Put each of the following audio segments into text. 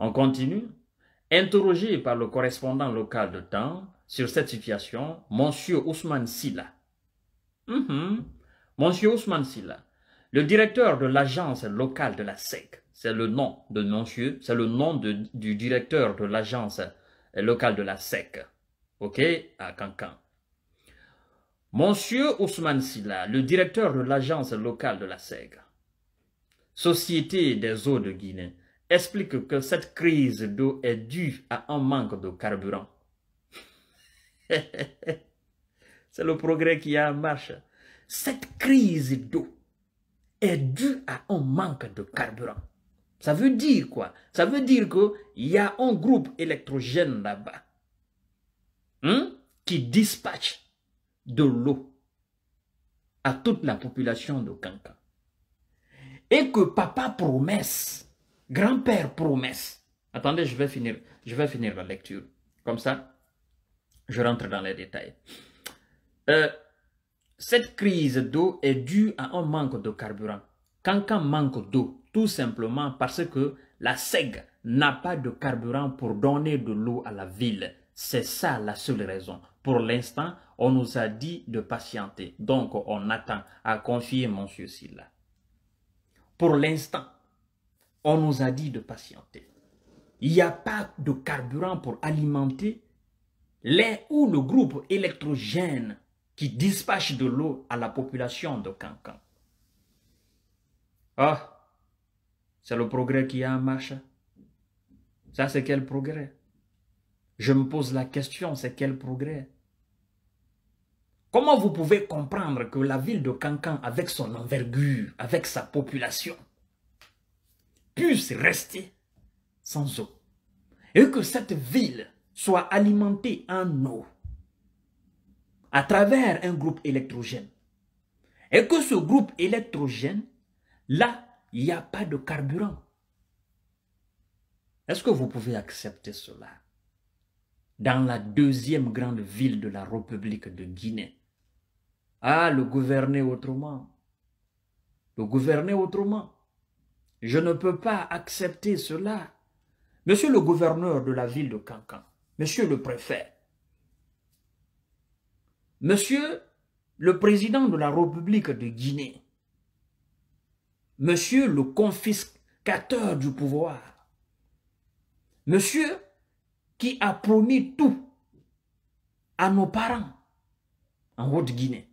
On continue. Interrogé par le correspondant local de temps sur cette situation, Monsieur Ousmane Silla. Mhm. Monsieur Ousmane Silla, le directeur de l'agence locale de la SEC, c'est le nom de monsieur, c'est le nom du directeur de l'agence locale de la SEC, ok, à Cancan. Monsieur Ousmane Silla, le directeur de l'agence locale de la SEC, Société des eaux de Guinée, explique que cette crise d'eau est due à un manque de carburant. C'est le progrès qui est en marche. Cette crise d'eau est due à un manque de carburant. Ça veut dire quoi Ça veut dire qu'il y a un groupe électrogène là-bas hein, qui dispatche de l'eau à toute la population de Cancan. Et que Papa Promesse Grand-père promesse. Attendez, je vais finir, je vais finir la lecture. Comme ça, je rentre dans les détails. Euh, cette crise d'eau est due à un manque de carburant. quand manque d'eau, tout simplement parce que la SEG n'a pas de carburant pour donner de l'eau à la ville. C'est ça la seule raison. Pour l'instant, on nous a dit de patienter. Donc, on attend à confier monsieur Silla. Pour l'instant, on nous a dit de patienter. Il n'y a pas de carburant pour alimenter les ou le groupe électrogène qui dispatche de l'eau à la population de Cancan. Ah, c'est le progrès qui a en marche. Ça, c'est quel progrès Je me pose la question, c'est quel progrès Comment vous pouvez comprendre que la ville de Cancan, avec son envergure, avec sa population, puisse rester sans eau. Et que cette ville soit alimentée en eau à travers un groupe électrogène. Et que ce groupe électrogène, là, il n'y a pas de carburant. Est-ce que vous pouvez accepter cela Dans la deuxième grande ville de la République de Guinée. Ah, le gouverner autrement. Le gouverner autrement. Je ne peux pas accepter cela. Monsieur le gouverneur de la ville de Cancan, monsieur le préfet, monsieur le président de la République de Guinée, monsieur le confiscateur du pouvoir, monsieur qui a promis tout à nos parents en Haute-Guinée,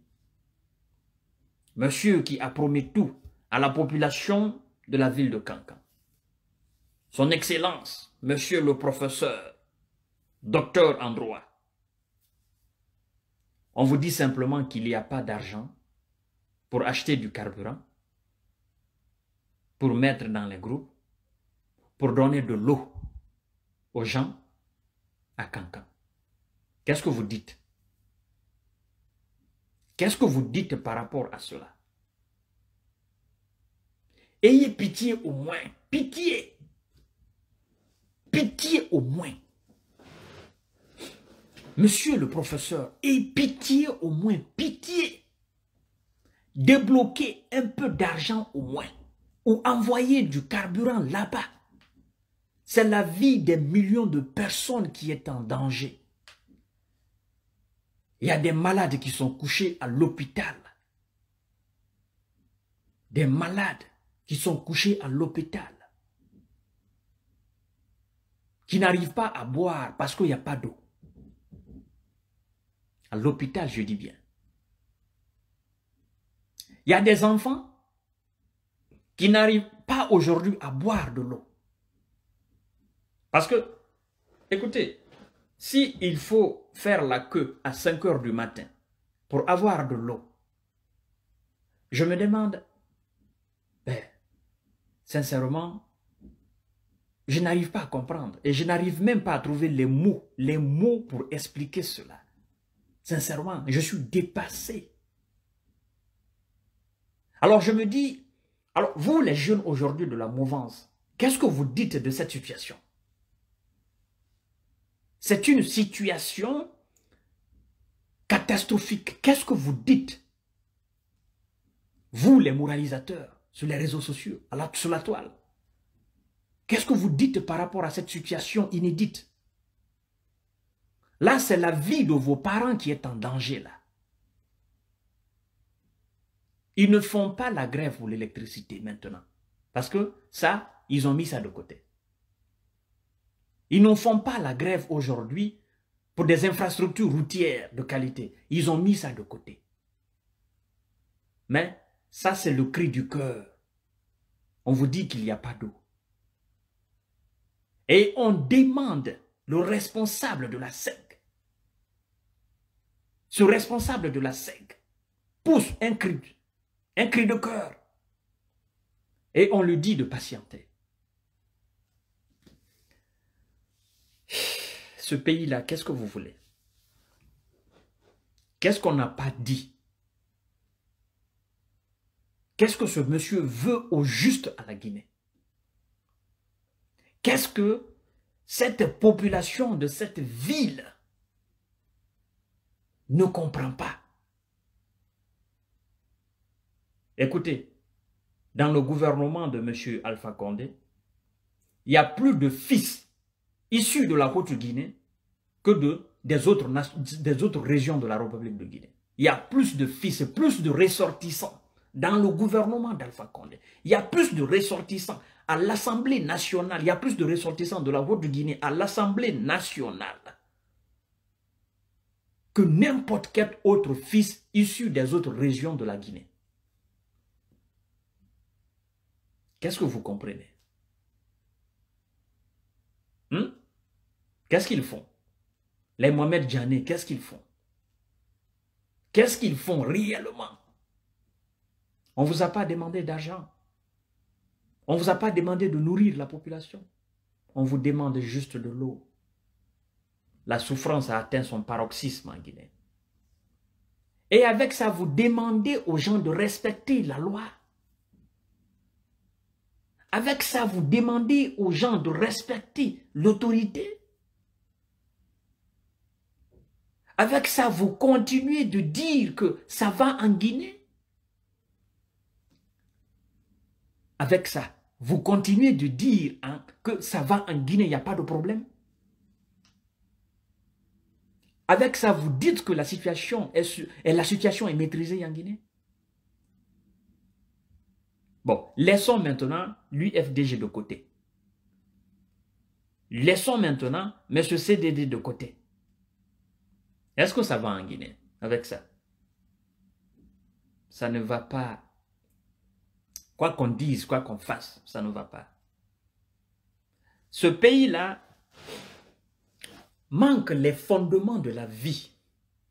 monsieur qui a promis tout à la population de la ville de Cancan. Son Excellence, Monsieur le professeur, docteur en droit, on vous dit simplement qu'il n'y a pas d'argent pour acheter du carburant, pour mettre dans les groupes, pour donner de l'eau aux gens à Cancan. Qu'est-ce que vous dites Qu'est-ce que vous dites par rapport à cela Ayez pitié au moins. Pitié. Pitié au moins. Monsieur le professeur, ayez pitié au moins. Pitié. Débloquez un peu d'argent au moins. Ou envoyez du carburant là-bas. C'est la vie des millions de personnes qui est en danger. Il y a des malades qui sont couchés à l'hôpital. Des malades qui sont couchés à l'hôpital, qui n'arrivent pas à boire parce qu'il n'y a pas d'eau. À l'hôpital, je dis bien. Il y a des enfants qui n'arrivent pas aujourd'hui à boire de l'eau. Parce que, écoutez, si il faut faire la queue à 5 heures du matin pour avoir de l'eau, je me demande sincèrement, je n'arrive pas à comprendre et je n'arrive même pas à trouver les mots, les mots pour expliquer cela. Sincèrement, je suis dépassé. Alors je me dis, alors vous les jeunes aujourd'hui de la mouvance, qu'est-ce que vous dites de cette situation C'est une situation catastrophique. Qu'est-ce que vous dites Vous les moralisateurs sur les réseaux sociaux, sur la toile. Qu'est-ce que vous dites par rapport à cette situation inédite Là, c'est la vie de vos parents qui est en danger, là. Ils ne font pas la grève pour l'électricité maintenant. Parce que ça, ils ont mis ça de côté. Ils ne font pas la grève aujourd'hui pour des infrastructures routières de qualité. Ils ont mis ça de côté. Mais ça, c'est le cri du cœur. On vous dit qu'il n'y a pas d'eau. Et on demande le responsable de la SEC. Ce responsable de la SEC pousse un cri, un cri de cœur. Et on lui dit de patienter. Ce pays-là, qu'est-ce que vous voulez Qu'est-ce qu'on n'a pas dit Qu'est-ce que ce monsieur veut au juste à la Guinée Qu'est-ce que cette population de cette ville ne comprend pas Écoutez, dans le gouvernement de M. Alpha Condé, il y a plus de fils issus de la haute Guinée que de, des, autres, des autres régions de la République de Guinée. Il y a plus de fils, plus de ressortissants dans le gouvernement d'Alpha Condé. Il y a plus de ressortissants à l'Assemblée nationale. Il y a plus de ressortissants de la voie de Guinée à l'Assemblée nationale que n'importe quel autre fils issu des autres régions de la Guinée. Qu'est-ce que vous comprenez hmm? Qu'est-ce qu'ils font Les Mohamed Djané, qu'est-ce qu'ils font Qu'est-ce qu'ils font réellement on ne vous a pas demandé d'argent. On ne vous a pas demandé de nourrir la population. On vous demande juste de l'eau. La souffrance a atteint son paroxysme en Guinée. Et avec ça, vous demandez aux gens de respecter la loi. Avec ça, vous demandez aux gens de respecter l'autorité. Avec ça, vous continuez de dire que ça va en Guinée. avec ça Vous continuez de dire hein, que ça va en Guinée, il n'y a pas de problème Avec ça, vous dites que la situation est, la situation est maîtrisée en Guinée Bon, laissons maintenant l'UFDG de côté. Laissons maintenant M. CDD de côté. Est-ce que ça va en Guinée avec ça Ça ne va pas Quoi qu'on dise, quoi qu'on fasse, ça ne va pas. Ce pays-là manque les fondements de la vie,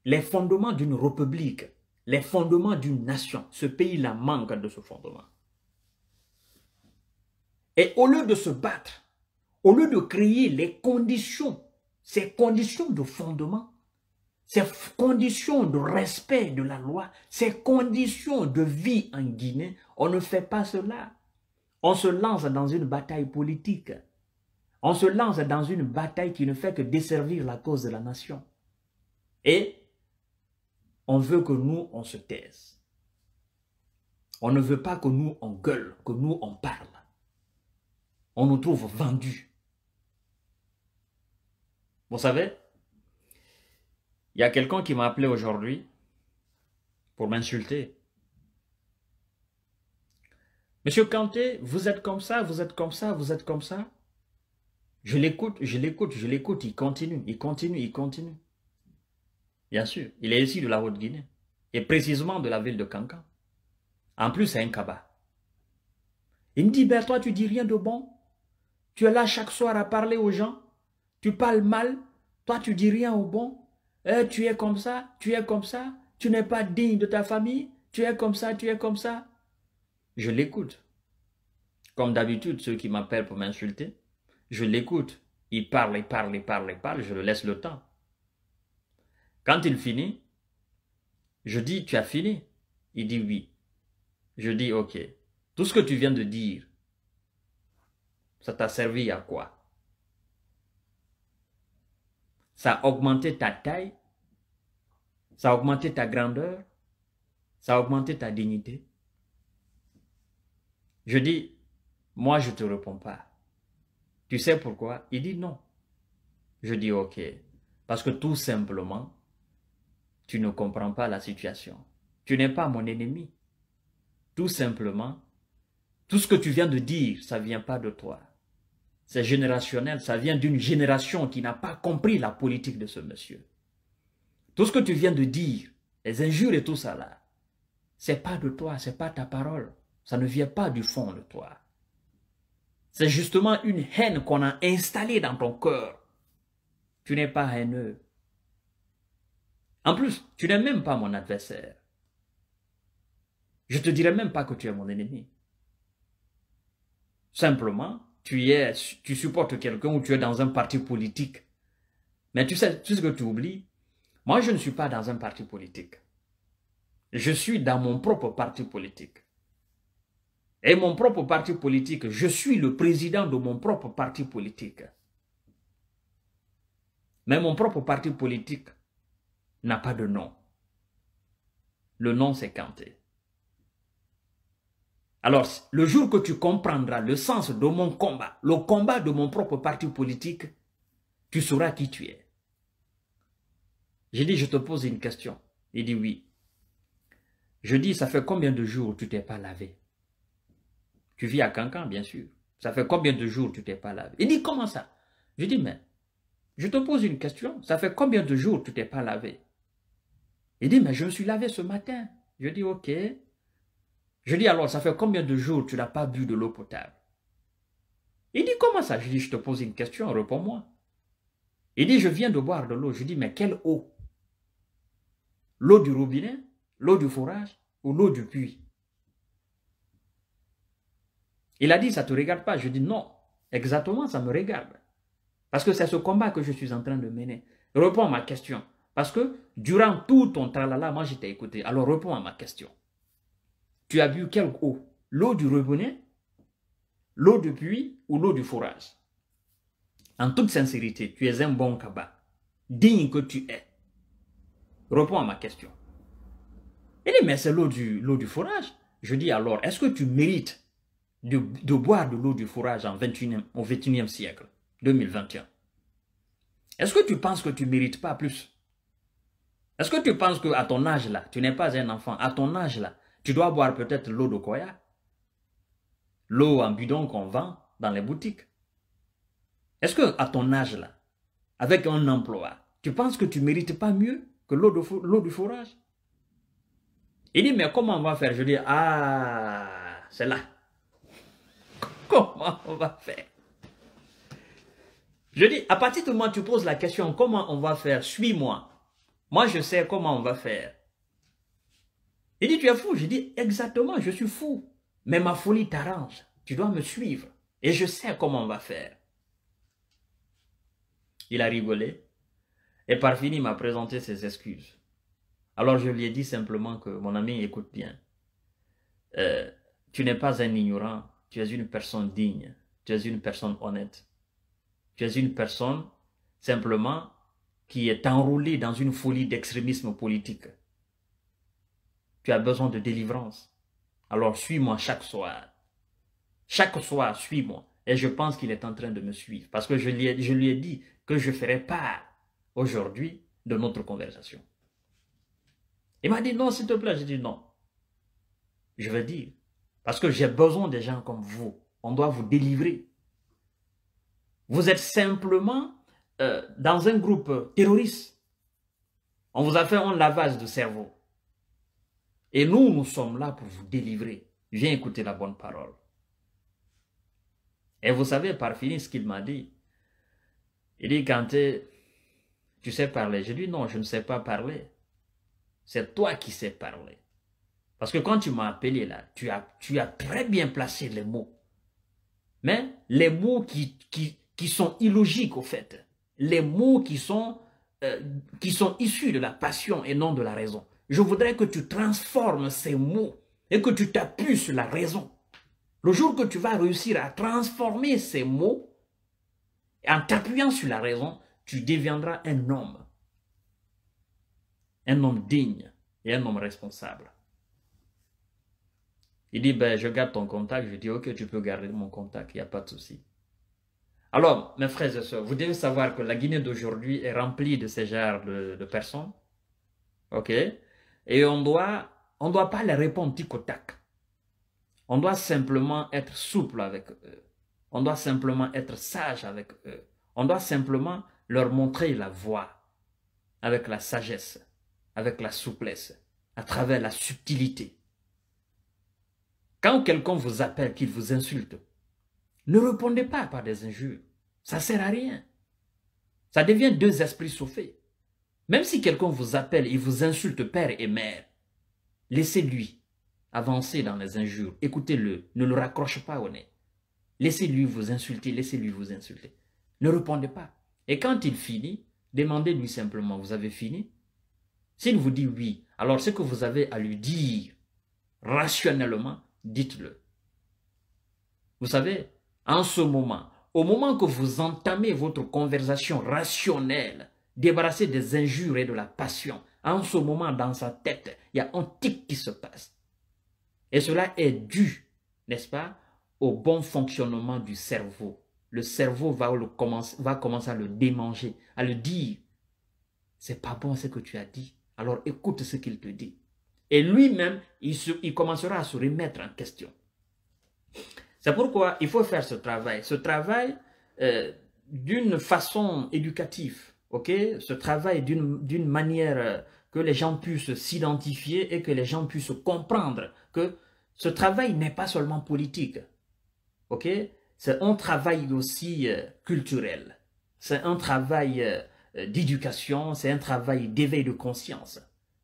les fondements d'une république, les fondements d'une nation. Ce pays-là manque de ce fondement. Et au lieu de se battre, au lieu de créer les conditions, ces conditions de fondement, ces conditions de respect de la loi, ces conditions de vie en Guinée, on ne fait pas cela. On se lance dans une bataille politique. On se lance dans une bataille qui ne fait que desservir la cause de la nation. Et on veut que nous, on se taise. On ne veut pas que nous, on gueule, que nous, on parle. On nous trouve vendus. Vous savez il y a quelqu'un qui m'a appelé aujourd'hui pour m'insulter. Monsieur Kanté, vous êtes comme ça, vous êtes comme ça, vous êtes comme ça. Je l'écoute, je l'écoute, je l'écoute. Il continue, il continue, il continue. Bien sûr, il est ici de la Haute-Guinée et précisément de la ville de Kankan. En plus, c'est un cabas. Il me dit, ben toi, tu dis rien de bon. Tu es là chaque soir à parler aux gens. Tu parles mal. Toi, tu dis rien au bon. Eh, tu es comme ça, tu es comme ça, tu n'es pas digne de ta famille, tu es comme ça, tu es comme ça. Je l'écoute. Comme d'habitude, ceux qui m'appellent pour m'insulter, je l'écoute. Il parle, il parle, il parle, il parle, je le laisse le temps. Quand il finit, je dis, tu as fini. Il dit oui. Je dis, ok. Tout ce que tu viens de dire, ça t'a servi à quoi ça a augmenté ta taille, ça a augmenté ta grandeur, ça a augmenté ta dignité. Je dis, moi je ne te réponds pas. Tu sais pourquoi Il dit non. Je dis ok. Parce que tout simplement, tu ne comprends pas la situation. Tu n'es pas mon ennemi. Tout simplement, tout ce que tu viens de dire, ça ne vient pas de toi. C'est générationnel, ça vient d'une génération qui n'a pas compris la politique de ce monsieur. Tout ce que tu viens de dire, les injures et tout ça là, c'est pas de toi, c'est pas ta parole. Ça ne vient pas du fond de toi. C'est justement une haine qu'on a installée dans ton cœur. Tu n'es pas haineux. En plus, tu n'es même pas mon adversaire. Je te dirais même pas que tu es mon ennemi. Simplement, tu, es, tu supportes quelqu'un ou tu es dans un parti politique. Mais tu sais, tout ce que tu oublies, moi je ne suis pas dans un parti politique. Je suis dans mon propre parti politique. Et mon propre parti politique, je suis le président de mon propre parti politique. Mais mon propre parti politique n'a pas de nom. Le nom, c'est Kanté. Alors, le jour que tu comprendras le sens de mon combat, le combat de mon propre parti politique, tu sauras qui tu es. J'ai dit, je te pose une question. Il dit oui. Je dis, ça fait combien de jours tu t'es pas lavé Tu vis à Cancan, bien sûr. Ça fait combien de jours tu t'es pas lavé Il dit, comment ça Je dis, mais je te pose une question. Ça fait combien de jours tu t'es pas lavé Il dit, mais je me suis lavé ce matin. Je dis, ok. Je dis alors, ça fait combien de jours tu n'as pas bu de l'eau potable Il dit, comment ça Je dis, je te pose une question, réponds-moi. Il dit, je viens de boire de l'eau. Je dis, mais quelle eau L'eau du robinet L'eau du forage Ou l'eau du puits Il a dit, ça ne te regarde pas. Je dis, non, exactement, ça me regarde. Parce que c'est ce combat que je suis en train de mener. Réponds à ma question. Parce que durant tout ton tralala, moi, je t'ai écouté. Alors réponds à ma question tu as bu quelle eau L'eau du robinet, l'eau du puits ou l'eau du forage En toute sincérité, tu es un bon kaba, digne que tu es. Réponds à ma question. Il dit, mais c'est l'eau du, du forage. Je dis alors, est-ce que tu mérites de, boire de l'eau du forage en 21e, au 21e siècle, 2021 Est-ce que tu penses que tu ne mérites pas plus Est-ce que tu penses qu'à ton âge là, tu n'es pas un enfant, à ton âge là, tu dois boire peut-être l'eau de Koya, l'eau en bidon qu'on vend dans les boutiques. Est-ce que à ton âge là, avec un emploi, tu penses que tu mérites pas mieux que l'eau du forage Il dit mais comment on va faire Je dis ah c'est là. Comment on va faire Je dis à partir du moment où tu poses la question comment on va faire Suis-moi. Moi je sais comment on va faire. Il dit, tu es fou. Je dis, exactement, je suis fou. Mais ma folie t'arrange. Tu dois me suivre. Et je sais comment on va faire. Il a rigolé. Et par fini, m'a présenté ses excuses. Alors je lui ai dit simplement que, mon ami, écoute bien. Euh, tu n'es pas un ignorant. Tu es une personne digne. Tu es une personne honnête. Tu es une personne, simplement, qui est enroulée dans une folie d'extrémisme politique. Tu as besoin de délivrance. Alors suis-moi chaque soir. Chaque soir, suis-moi. Et je pense qu'il est en train de me suivre. Parce que je lui ai, je lui ai dit que je ferai part aujourd'hui de notre conversation. Il m'a dit non, s'il te plaît. J'ai dit non. Je veux dire. Parce que j'ai besoin des gens comme vous. On doit vous délivrer. Vous êtes simplement euh, dans un groupe terroriste. On vous a fait un lavage de cerveau. Et nous, nous sommes là pour vous délivrer. Viens écouter la bonne parole. Et vous savez, par finir, ce qu'il m'a dit. Il dit, quand tu sais parler, je lui non, je ne sais pas parler. C'est toi qui sais parler. Parce que quand tu m'as appelé là, tu as, tu as très bien placé les mots. Mais les mots qui, qui, qui sont illogiques, au fait. Les mots qui sont, euh, qui sont issus de la passion et non de la raison je voudrais que tu transformes ces mots et que tu t'appuies sur la raison. Le jour que tu vas réussir à transformer ces mots, en t'appuyant sur la raison, tu deviendras un homme. Un homme digne et un homme responsable. Il dit, ben, je garde ton contact. Je dis, ok, tu peux garder mon contact, il n'y a pas de souci. Alors, mes frères et sœurs, vous devez savoir que la Guinée d'aujourd'hui est remplie de ce genre de personnes. OK et on doit, on doit pas les répondre tic tac. On doit simplement être souple avec eux. On doit simplement être sage avec eux. On doit simplement leur montrer la voie avec la sagesse, avec la souplesse, à travers la subtilité. Quand quelqu'un vous appelle, qu'il vous insulte, ne répondez pas par des injures. Ça sert à rien. Ça devient deux esprits chauffés. Même si quelqu'un vous appelle et vous insulte père et mère, laissez-lui avancer dans les injures. Écoutez-le, ne le raccrochez pas au nez. Laissez-lui vous insulter, laissez-lui vous insulter. Ne répondez pas. Et quand il finit, demandez-lui simplement, vous avez fini S'il vous dit oui, alors ce que vous avez à lui dire, rationnellement, dites-le. Vous savez, en ce moment, au moment que vous entamez votre conversation rationnelle, débarrassé des injures et de la passion. En ce moment, dans sa tête, il y a un tic qui se passe. Et cela est dû, n'est-ce pas, au bon fonctionnement du cerveau. Le cerveau va, le va commencer à le démanger, à le dire. C'est pas bon ce que tu as dit. Alors écoute ce qu'il te dit. Et lui-même, il, commencera à se remettre en question. C'est pourquoi il faut faire ce travail. Ce travail euh, d'une façon éducative ok, ce travail d'une manière euh, que les gens puissent s'identifier et que les gens puissent comprendre que ce travail n'est pas seulement politique, ok, c'est un travail aussi euh, culturel, c'est un travail euh, d'éducation, c'est un travail d'éveil de conscience.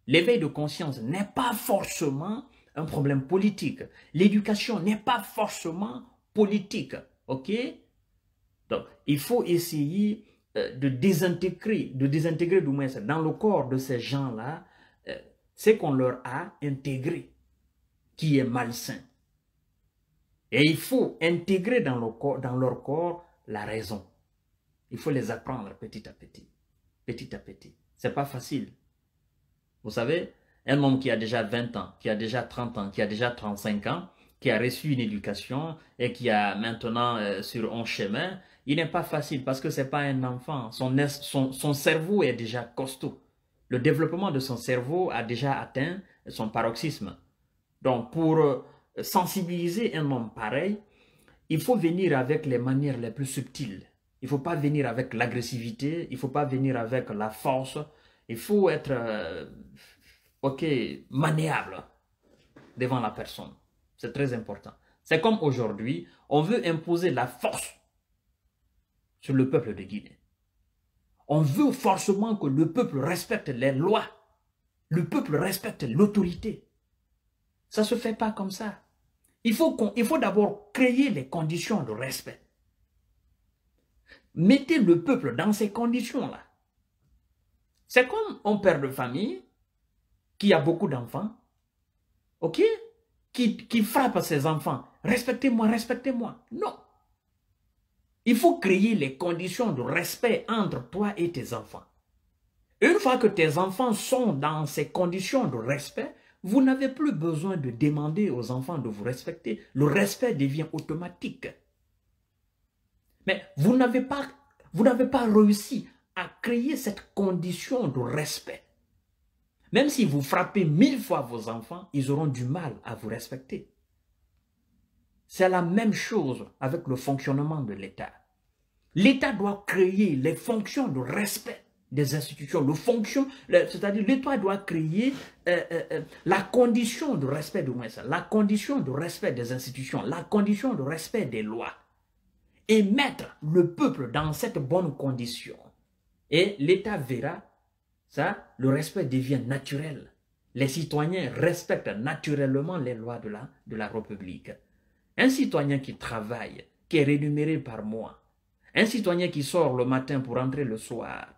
L'éveil de conscience n'est pas forcément un problème politique. L'éducation n'est pas forcément politique, ok Donc, il faut essayer euh, de désintégrer, de désintégrer du moins dans le corps de ces gens-là, euh, c'est qu'on leur a intégré, qui est malsain. Et il faut intégrer dans, le corps, dans leur corps la raison. Il faut les apprendre petit à petit, petit à petit. C'est pas facile. Vous savez, un homme qui a déjà 20 ans, qui a déjà 30 ans, qui a déjà 35 ans, qui a reçu une éducation et qui a maintenant euh, sur un chemin, il n'est pas facile parce que ce n'est pas un enfant. Son, son, son, cerveau est déjà costaud. Le développement de son cerveau a déjà atteint son paroxysme. Donc, pour euh, sensibiliser un homme pareil, il faut venir avec les manières les plus subtiles. Il ne faut pas venir avec l'agressivité, il ne faut pas venir avec la force. Il faut être, euh, ok, maniable devant la personne. C'est très important. C'est comme aujourd'hui, on veut imposer la force sur le peuple de Guinée. On veut forcément que le peuple respecte les lois. Le peuple respecte l'autorité. Ça ne se fait pas comme ça. Il faut, faut d'abord créer les conditions de respect. Mettez le peuple dans ces conditions-là. C'est comme un père de famille qui a beaucoup d'enfants, ok, qui, qui frappe ses enfants. Respectez-moi, respectez-moi. Non. Il faut créer les conditions de respect entre toi et tes enfants. Une fois que tes enfants sont dans ces conditions de respect, vous n'avez plus besoin de demander aux enfants de vous respecter. Le respect devient automatique. Mais vous n'avez pas, pas réussi à créer cette condition de respect. Même si vous frappez mille fois vos enfants, ils auront du mal à vous respecter. C'est la même chose avec le fonctionnement de l'État. L'État doit créer les fonctions de respect des institutions, le fonction, c'est-à-dire l'État doit créer euh, euh, euh, la condition de respect la condition de respect des institutions, la condition de respect des lois, et mettre le peuple dans cette bonne condition. Et l'État verra ça, le respect devient naturel. Les citoyens respectent naturellement les lois de la, de la République. Un citoyen qui travaille, qui est rémunéré par moi. Un citoyen qui sort le matin pour rentrer le soir.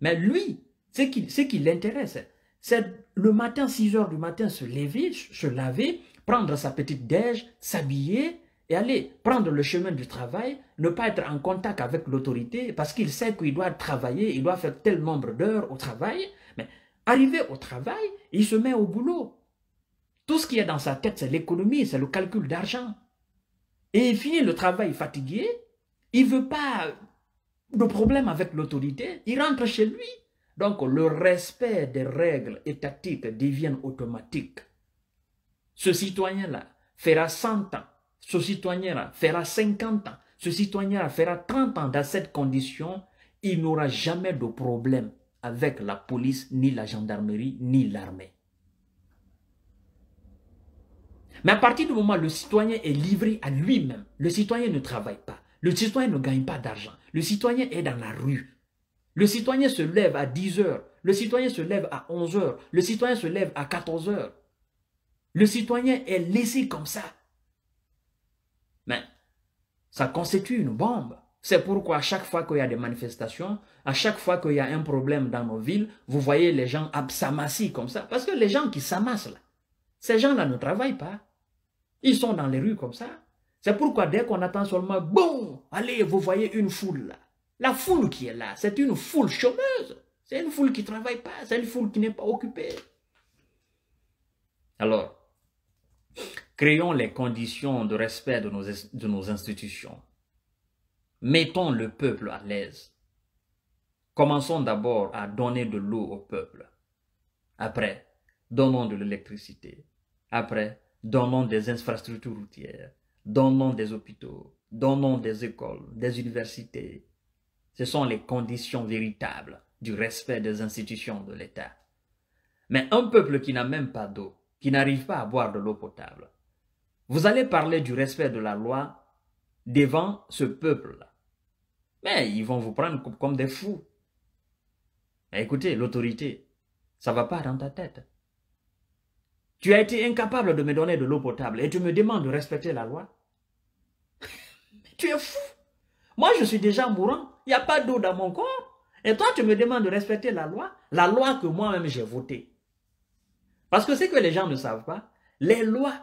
Mais lui, ce qui, l'intéresse, c'est le matin, 6 heures du matin, se lever, se laver, prendre sa petite déj, s'habiller et aller prendre le chemin du travail, ne pas être en contact avec l'autorité parce qu'il sait qu'il doit travailler, il doit faire tel nombre d'heures au travail. Mais arrivé au travail, il se met au boulot. Tout ce qui est dans sa tête, c'est l'économie, c'est le calcul d'argent. Et il finit le travail fatigué, il ne veut pas de problème avec l'autorité, il rentre chez lui. Donc le respect des règles étatiques devient automatique. Ce citoyen-là fera 100 ans, ce citoyen-là fera 50 ans, ce citoyen-là fera 30 ans dans cette condition, il n'aura jamais de problème avec la police, ni la gendarmerie, ni l'armée. Mais à partir du moment où le citoyen est livré à lui-même, le citoyen ne travaille pas, le citoyen ne gagne pas d'argent, le citoyen est dans la rue. Le citoyen se lève à 10 heures, le citoyen se lève à 11 heures, le citoyen se lève à 14 heures. Le citoyen est laissé comme ça. Mais ça constitue une bombe. C'est pourquoi à chaque fois qu'il y a des manifestations, à chaque fois qu'il y a un problème dans nos villes, vous voyez les gens s'amasser comme ça. Parce que les gens qui s'amassent là, ces gens-là ne travaillent pas. Ils sont dans les rues comme ça. C'est pourquoi dès qu'on attend seulement, bon, allez, vous voyez une foule là. La foule qui est là, c'est une foule chômeuse. C'est une foule qui ne travaille pas, c'est une foule qui n'est pas occupée. Alors, créons les conditions de respect de nos, de nos institutions. Mettons le peuple à l'aise. Commençons d'abord à donner de l'eau au peuple. Après, donnons de l'électricité. Après, Donnons des infrastructures routières, donnons des hôpitaux, donnons des écoles, des universités. Ce sont les conditions véritables du respect des institutions de l'État. Mais un peuple qui n'a même pas d'eau, qui n'arrive pas à boire de l'eau potable, vous allez parler du respect de la loi devant ce peuple-là. Mais ils vont vous prendre comme des fous. écoutez, l'autorité, ça va pas dans ta tête. Tu as été incapable de me donner de l'eau potable et tu me demandes de respecter la loi. tu es fou. Moi, je suis déjà mourant. Il n'y a pas d'eau dans mon corps. Et toi, tu me demandes de respecter la loi. La loi que moi-même j'ai votée. Parce que c'est que les gens ne savent pas. Les lois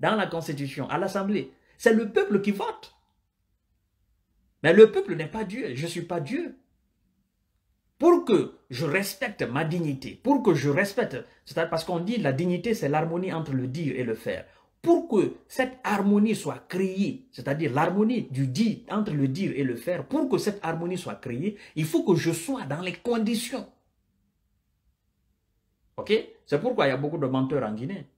dans la Constitution, à l'Assemblée, c'est le peuple qui vote. Mais le peuple n'est pas Dieu. Je ne suis pas Dieu pour que je respecte ma dignité, pour que je respecte, c'est-à-dire parce qu'on dit la dignité, c'est l'harmonie entre le dire et le faire. Pour que cette harmonie soit créée, c'est-à-dire l'harmonie du dire entre le dire et le faire, pour que cette harmonie soit créée, il faut que je sois dans les conditions. Ok C'est pourquoi il y a beaucoup de menteurs en Guinée.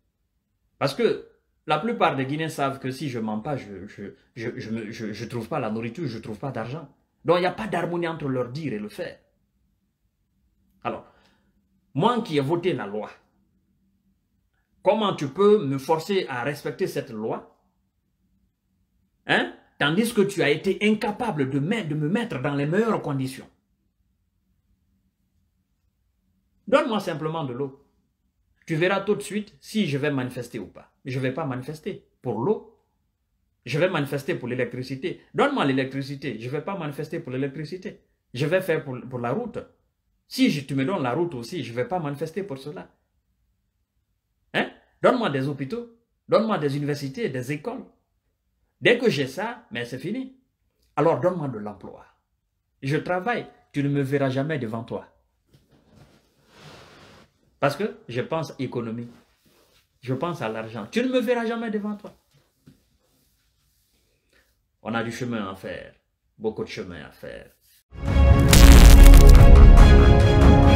Parce que la plupart des Guinéens savent que si je ne mens pas, je ne trouve pas la nourriture, je ne trouve pas d'argent. Donc il n'y a pas d'harmonie entre leur dire et le faire. Alors, moi qui ai voté la loi, comment tu peux me forcer à respecter cette loi hein? Tandis que tu as été incapable de, me, de me mettre dans les meilleures conditions. Donne-moi simplement de l'eau. Tu verras tout de suite si je vais manifester ou pas. Je ne vais pas manifester pour l'eau. Je vais manifester pour l'électricité. Donne-moi l'électricité. Je ne vais pas manifester pour l'électricité. Je vais faire pour la route. Si tu me donnes la route aussi, je ne vais pas manifester pour cela. Hein? Donne-moi des hôpitaux, donne-moi des universités, des écoles. Dès que j'ai ça, mais c'est fini. Alors donne-moi de l'emploi. Je travaille, tu ne me verras jamais devant toi. Parce que je pense économie. Je pense à l'argent. Tu ne me verras jamais devant toi. On a du chemin à faire, beaucoup de chemin à faire. Thank you.